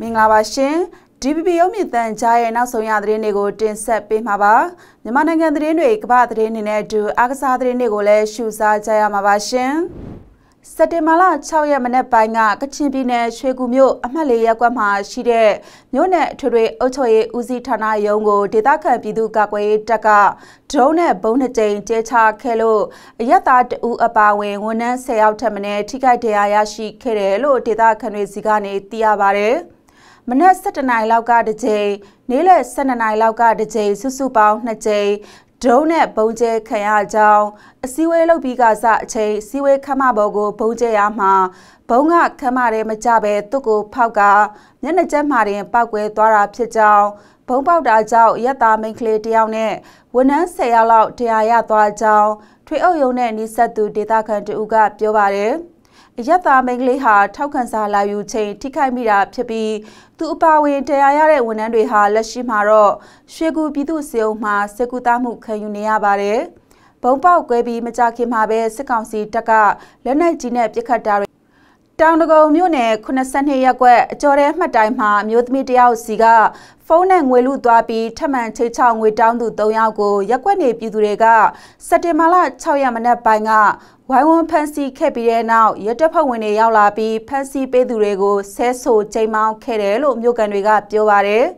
မင်္ဂလာပါရှင် DPP ရုပ်မြင့်တန်ကြားရဲ့နောက်ဆုံးရသတင်းတွေကိုတင်ဆက်ပေးမှာပါမြန်မာနိုင်ငံသတင်းတွေကမ္ဘာသတင်းတွေနဲ့အတူအားကစားသတင်းတွေကိုလည်းရှုစားကြရမှာပါရှင်စက်တင်ဘာလ6ရက်မနေ့ပိုင်းကကချင်ပြည်နယ်ရွှေကူမြို့အမှတ်၄ရပ်ကွက်မှာရှိတဲ့မြို့နယ်အထွေထွေအုပ်ချုပ်ရေးဦးစီးဌာနရုံးကိုဒေသခံပြည်သူကာကွယ်ရေးတပ်ကဒရုန်းနဲ့ဘုံနှစ်ကြိမ်ကျဲချခဲ့လို့အရက်သားတဦးအပါဝင်ဝန်ထမ်း10ယောက်ထပ်မံထိခိုက်ဒဏ်ရာရရှိခဲ့တယ်လို့ဒေသခံတွေစီကနေသိရပါဗျ။မနက်7:00နာရီလောက်ကတစ်ကြိမ်နေ့လယ်7:00နာရီလောက်ကတစ်ကြိမ်စုစုပေါင်း2ကြိမ်ဒုံးနဲ့ဘုံကျဲခံရကြောင်းအစည်းအဝေးလုပ်ပြီးကစအချိန်အစည်းအဝေးခမဘော်ကိုဘုံကျဲရမှာဘုံကခမရဲမကြပဲသူ့ကိုဖောက်ကမျက်နှာကျက်မှာတင်ပောက်ကွဲသွားတာဖြစ်ကြောင်းဘုံပေါက်တာကြောင့်ရက်သားမိန်ကလေးတယောက်နဲ့ဝန်ထမ်း၁၀ယောက်လောက်တရားရသွားကြောင်းထွေအုပ်ယုံနဲ့နှိဆက်သူဒေသခံတူကပြောပါတယ်။အယက်သားမိန်းကလေးဟာထောက်ခံစာလာယူချိန်ထိခိုက်မိတာဖြစ်ပြီးသူအပါဝင်တရားရတဲ့ဝန်ထမ်းတွေဟာလက်ရှိမှာတော့ရွှေကူပြည်သူစေုံမှာစစ်ကူသားမှုခံယူနေရပါတယ်။ဘုံပေါက်ကွဲပြီးမကြခင်မှာပဲစစ်ကောင်စီတပ်ကလက်နက်ကြီးနဲ့ပစ်ခတ်တာတောင်တကုံမြို့နယ်82ရပ်ကွက်အကျော်တဲမှတ်တိုင်မှာအမျိုးသမီးတယောက်စီကဖုန်းနဲ့ငွေလူသွားပြီးထပ်မံချိတ်ချောင်းငွေတောင်းသူ၃ယောက်ကိုရက်ကွက်နေပြည်သူတွေကစက်တင်ဘာလ6ရက်မနက်ပိုင်းကဝိုင်းဝန်းဖမ်းဆီးခဲ့ပြီးတဲ့နောက်ရတပ်ဖွဲ့ဝင်တွေရောက်လာပြီးဖမ်းဆီးပေးသူတွေကိုဆဲဆိုချိန်မောင်းခဲ့တယ်လို့မြို့ကန်တွေကပြောပါတယ်။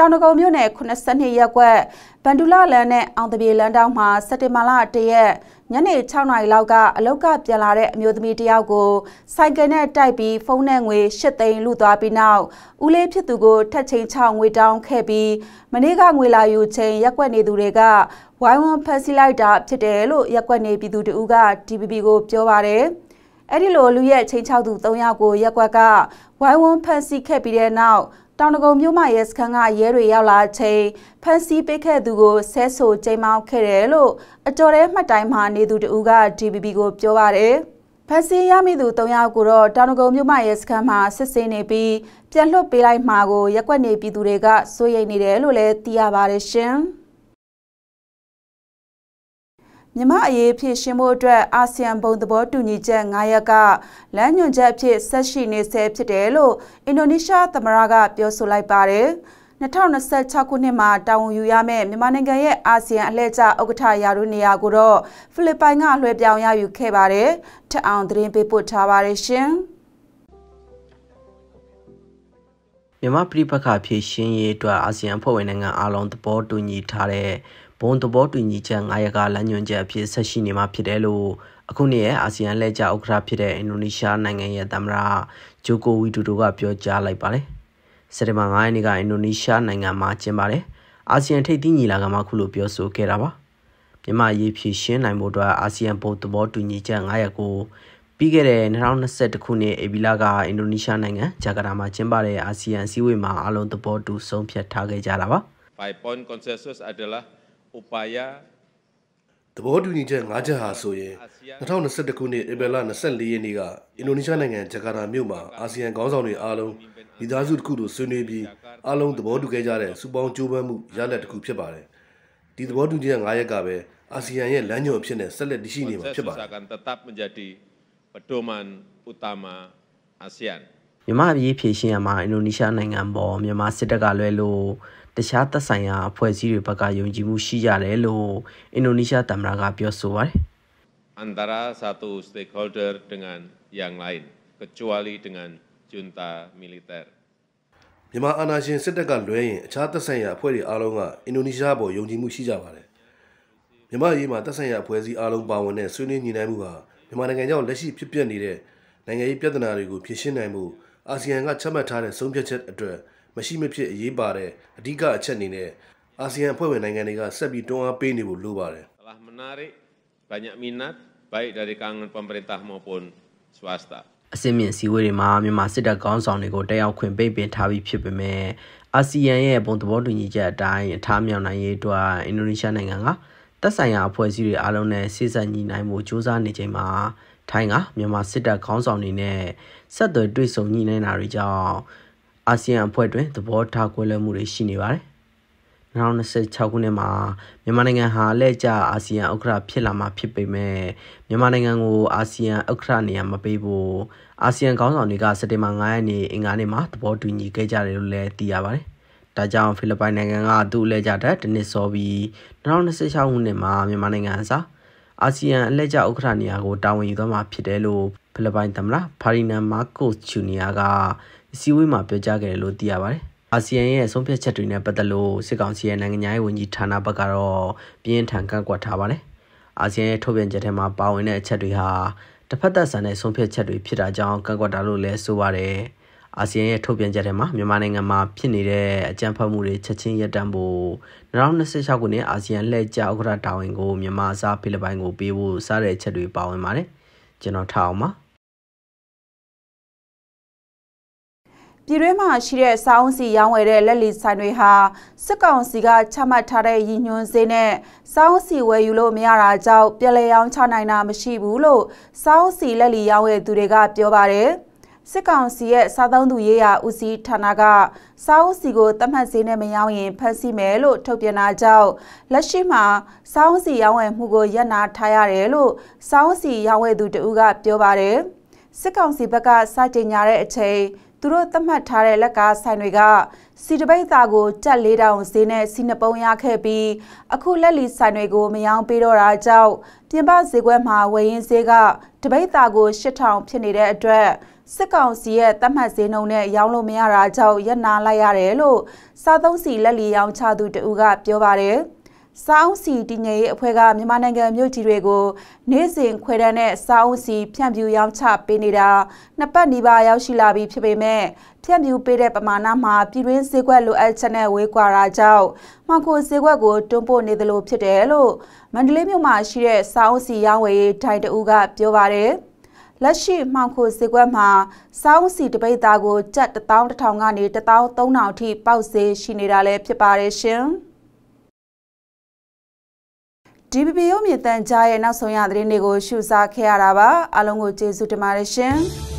တောင်တကုံမြို့နယ်82ရပ်ကွက်ဗန်ဒူလာလန်နဲ့အောင်တပြေလန်တောင်းမှာစက်တင်ဘာလ1ရက်ညနေ6နာရီလောက်ကအလောက်ကပြန်လာတဲ့အမျိုးသမီးတယောက်ကိုဆိုင်ကယ်နဲ့တိုက်ပြီးဖုန်းနဲ့ငွေ8သိန်းလုသွားပြီးနောက်ဦးလေးဖြစ်သူကိုထက်ချင်းချောင်းငွေတောင်းခဲ့ပြီးမနေ့ကငွေလာယူချိန်ရက်ကွက်နေသူတွေကဝိုင်းဝန်းဖက်စီလိုက်တာဖြစ်တယ်လို့ရက်ကွက်နေပြည်သူတဦးက DPP ကို ပြောပါတယ်အဲ့ဒီလိုလူရဲ့ချင်းချောက်သူ၃ယောက်ကိုရက်ကွက်ကဝိုင်းဝန်းဖက်စီခဲ့ပြီးတဲ့နောက်တောင်တကုံမြို့မရဲစခန်းကရဲတွေရောက်လာချိန်ဖမ်းဆီးပိတ်ခဲ့သူကိုဆဲဆိုချိန်မောင်းခဲ့တယ်လို့အတော်ရဲမှတ်တိုင်မှာနေသူတဦးက DBB ကိုပြောပါတယ်။ဖမ်းဆီးရမိသူ၃ယောက်ကိုတော့တောင်တကုံမြို့မရဲစခန်းမှာစစ်ဆေးနေပြီးပြန်လွှတ်ပေးလိုက်မှာကို ရက်ွက်နေပြည်သူတွေကစိုးရိမ်နေတယ်လို့လည်းသိရပါတယ်ရှင်။မြမအရေးဖြည့်ရှင်းဖို့အတွက်အာဆီယံဘုံသဘောတူညီချက်9ရပ်ကလမ်းညွှန်ချက်အဖြစ်ဆက်ရှိနေဆဲဖြစ်တယ်လို့အင်ဒိုနီးရှားသမ္မတကပြောဆိုလိုက်ပါတယ်။2026ခုနှစ်မှာတာဝန်ယူရမယ့်မြန်မာနိုင်ငံရဲ့အာဆီယံအလှည့်ကျဥက္ကဋ္ဌရာထူးနေရာကိုတော့ဖိလစ်ပိုင်ကလွှဲပြောင်းရယူခဲ့ပါတယ်။ထက်အောင်သတင်းပေးပို့ထားပါတယ်ရှင်။မြန်မာပြည်ပခါဖြည့်ရှင်းရေးအတွက်အာဆီယံဖွဲ့ဝင်နိုင်ငံအားလုံးသဘောတူညီထားတဲ့ဘုံသဘောတူညီချက်၅ရပ်ကလမ်းညွှန်ချက်အဖြစ်ဆက်ရှိနေမှာဖြစ်တယ်လို့အခုနှစ်ရဲ့အာဆီယံလက်ကျဥက္ကဋ္ဌဖြစ်တဲ့အင်ဒိုနီးရှားနိုင်ငံရဲ့သမ္မတဂျိုကိုဝီဒူဒိုကပြောကြားလိုက်ပါတယ်။စက်တင်ဘာ9ရက်နေ့ကအင်ဒိုနီးရှားနိုင်ငံမှာကျင်းပတဲ့အာဆီယံထိပ်သီးညီလာခံမှာခုလိုပြောဆိုခဲ့တာပါ။မြန်မာရေးဖြည့်ရှင်းနိုင်ဖို့အတွက်အာဆီယံဘုံသဘောတူညီချက်၅ရပ်ကိုပြီးခဲ့တဲ့2021ခုနှစ်အေဘီလာကအင်ဒိုနီးရှားနိုင်ငံဂျကာတာမှာကျင်းပတဲ့အာဆီယံစည်းဝေးမှာအလုံးသဘောတူဆုံးဖြတ်ထားခဲ့ကြတာပါ။ Five point consensus adalah upaya သဘောတူညီချက်၅ချက်ဟာဆိုရင်2021ခုနှစ်ဧပြီလ24ရက်နေ့ကအင်ဒိုနီးရှားနိုင်ငံဂျကာတာမြို့မှာအာဆီယံခေါင်းဆောင်တွေအားလုံးမိသားစုတစ်ခုတို့ဆွေးနွေးပြီးအားလုံးသဘောတူခဲ့ကြတဲ့စူပေါင်းကြိုးပမ်းမှုရလဒ်တစ်ခုဖြစ်ပါတယ်။ဒီသဘောတူညီချက်၅ရက်ကပဲအာဆီယံရဲ့လမ်းညွှန်အဖြစ်နဲ့ဆက်လက်တရှိနေမှာဖြစ်ပါတယ်။ tetap menjadi pedoman utama ASEAN မြန်မာပြည်ဖြည့်ရှင်ရမှာအင်ဒိုနီးရှားနိုင်ငံပေါ်မြန်မာစစ်တပ်ကလွဲလို့တခြားသက်ဆိုင်ရာအဖွဲ့အစည်းတွေဘက်ကယုံကြည်မှုရှိကြတယ်လို့အင်ဒိုနီးရှားသမ္မတကပြောဆိုပါတယ် antara satu stakeholder dengan yang lain kecuali dengan junta militer မြန်မာအာဏာရှင်စစ်တပ်ကလွဲရင်အခြားသက်ဆိုင်ရာအဖွဲ့တွေအားလုံးကအင်ဒိုနီးရှားပေါ်ယုံကြည်မှုရှိကြပါတယ်မြန်မာရေးမှာသက်ဆိုင်ရာအဖွဲ့အစည်းအားလုံးပါဝင်တဲ့ဆွေးနွေးညှိနှိုင်းမှုဟာမြန်မာနိုင်ငံကြောင့်လက်ရှိဖြစ်ပျက်နေတဲ့နိုင်ငံရေးပြဿနာတွေကိုဖြေရှင်းနိုင်မှုအာဆီယံကချမှတ်ထားတဲ့ဆုံးဖြတ်ချက်အတွက်မရှိမဖြစ်အရေးပါတဲ့အဓိကအချက်အနေနဲ့အာဆီယံဖွဲ့ဝင်နိုင်ငံတွေကဆက်ပြီးတွန်းအားပေးနေဖို့လိုပါတယ်။ telah menarik banyak minat baik dari kalangan pemerintah maupun swasta အစင်းမြင့်စည်းဝေးတွေမှာမြန်မာစစ်တပ်ခေါင်းဆောင်တွေကိုတက်ရောက်ခွင့်ပေးပင်ထားပြီးဖြစ်ပေမဲ့အာဆီယံရဲ့ဘုံသဘောတူညီချက်အတိုင်းအထားမြောင်နိုင်ရေးအတွက်အင်ဒိုနီးရှားနိုင်ငံကသက်ဆိုင်ရာအဖွဲ့အစည်းတွေအားလုံးနဲ့စေဆက်ညီနိုင်မှုစ조사နေချိန်မှာထိုင်းကမြန်မာစစ်တပ်ခေါင်းဆောင်တွေနဲ့ဆက်သွယ်တွေ့ဆုံညှိနှိုင်းတာတွေကြောင့်အာဆီယံအဖွဲ့တွင်သဘောထားကွဲလွဲမှုတွေရှိနေပါတယ်2026ခုနှစ်မှာမြန်မာနိုင်ငံဟာလက်ကျအာဆီယံဥက္ကဋ္ဌဖြစ်လာမှာဖြစ်ပေမဲ့မြန်မာနိုင်ငံကိုအာဆီယံဥက္ကဋ္ဌနေရာမပေးဖို့အာဆီယံခေါင်းဆောင်တွေကစက်တင်ဘာ9ရက်နေ့အင်္ဂါနေ့မှာသဘောတူညီခဲ့ကြတယ်လို့လည်းသိရပါတယ်။ဒါကြောင့်ဖိလစ်ပိုင်နိုင်ငံကသူ့လက်ကျတဲ့တနစ်စောပြီး2026ခုနှစ်မှာမြန်မာနိုင်ငံအစားအာဆီယံအလက်ကျဥက္ကဋ္ဌနေရာကိုတာဝန်ယူသွားမှာဖြစ်တယ်လို့ဖိလစ်ပိုင်သမ္မတဖာရီနန်မာကိုစ်ချူနီယာကအစည်းအဝေးမှာပြောကြားခဲ့တယ်လို့သိရပါတယ်။အာဆီယံရဲ့ဆုံးဖြတ်ချက်တွေနဲ့ပတ်သက်လို့စစ်ကောင်စီရဲ့နိုင်ငံရေးဝန်ကြီးဌာနဘက်ကတော့ပြင်းထန်ကန့်ကွက်ထားပါတယ်။အာဆီယံရဲ့ထုတ်ပြန်ချက်ထဲမှာပါဝင်တဲ့အချက်တွေဟာတစ်ဖက်သက်ဆန်တဲ့ဆုံးဖြတ်ချက်တွေဖြစ်တာကြောင့်ကန့်ကွက်တာလို့လည်းဆိုပါတယ်။အာဆီယံရဲ့ထုတ်ပြန်ချက်ထဲမှာမြန်မာနိုင်ငံမှာဖြစ်နေတဲ့အကြမ်းဖက်မှုတွေချက်ချင်းရပ်တန့်ဖို့2026ခုနှစ်အာဆီယံလှည့်ကျဥက္ကဋ္ဌတာဝန်ကိုမြန်မာအစားဖိလစ်ပိုင်ကိုပေးဖို့စတဲ့အချက်တွေပါဝင်ပါတယ်။ကျွန်တော်ထားအောင်ပါ။ပြည်တွင်းမှာရှိတဲ့စာအုပ်စီရောင်းဝယ်တဲ့လက်လီဆိုင်တွေဟာစစ်ကောင်စီကချမှတ်ထားတဲ့ရည်ညွှန်းဈေးနဲ့စာအုပ်စီဝယ်ယူလို့မရတာကြောင့်ပြည်လဲရောင်းချနိုင်တာမရှိဘူးလို့စာအုပ်စီလက်လီရောင်းဝယ်သူတွေက ပြောပါတယ်စစ်ကောင်စီရဲ့စားသုံးသူရေးရာဦးစီးဌာနကစားအုပ်စီကိုတတ်မှတ်ဈေးနဲ့မရောင်းရင်ဖမ်းဆီးမယ်လို့ထုတ်ပြန်တာကြောင့်လက်ရှိမှာစားအုပ်စီရောင်းဝယ်မှုကိုရပ်နားထားရတယ်လို့စားအုပ်စီရောင်းဝယ်သူတဦးကပြောပါတယ်စစ်ကောင်စီဘက်ကစတင်ညာတဲ့အချိန်သူတို့သတ်မှတ်ထားတဲ့လက်ကဆိုင်တွေကစီတပိတ်သားကိုကြက်၄တောင်ဈေးနဲ့စီနှပုံးရခဲ့ပြီးအခုလက်လီဆိုင်တွေကိုမယောင်းပေးတော့တာကြောင့်ပြင်ပဈေးကွက်မှာဝယ်ရင်းဈေးကတပိတ်သားကို၈ထောင်ဖြစ်နေတဲ့အတွက်စစ်ကောင်စီရဲ့သတ်မှတ်ဈေးနှုန်းနဲ့ရောင်းလို့မရတာကြောင့်ရပ်နာလိုက်ရတယ်လို့စားသုံးစီလက်လီရောင်းချသူတဦးကပြောပါတယ်။စောင်းစီတည်ငြိမ်ရေးအဖွဲ့ကမြန်မာနိုင်ငံမြို့ကြီးတွေကို နေ့စဉ်ခွဲတမ်းနဲ့စောင်းစီဖြန့်ဖြူရောင်းချပေးနေတာနှစ်ပတ်နီးပါးရောက်ရှိလာပြီဖြစ်ပေမဲ့ဖြန့်ဖြူပေးတဲ့ပမာဏမှာပြည်တွင်းဈေးကွက်လိုအပ်ချက်နဲ့ဝေးကွာတာကြောင့်မှောင်ခိုဈေးကွက်ကိုတွန်းပို့နေသလိုဖြစ်တယ်လို့မန္တလေးမြို့မှာရှိတဲ့စောင်းစီရောင်းဝယ်ရေးဒိုင်တူကပြောပါတယ်လက်ရှိမှောင်ခိုဈေးကွက်မှာစောင်းစီတပိတ်သားကိုကျပ်11000ကနေ13000အထိပေါက်ဈေးရှိနေတာလည်းဖြစ်ပါတယ်ရှင်။ DPP ရုပ်မြင်သံကြားရဲ့နောက်ဆုံးရသတင်းတွေကိုရှုစားခဲ့ရတာပါအားလုံးကိုကျေးဇူးတင်ပါတယ်ရှင်။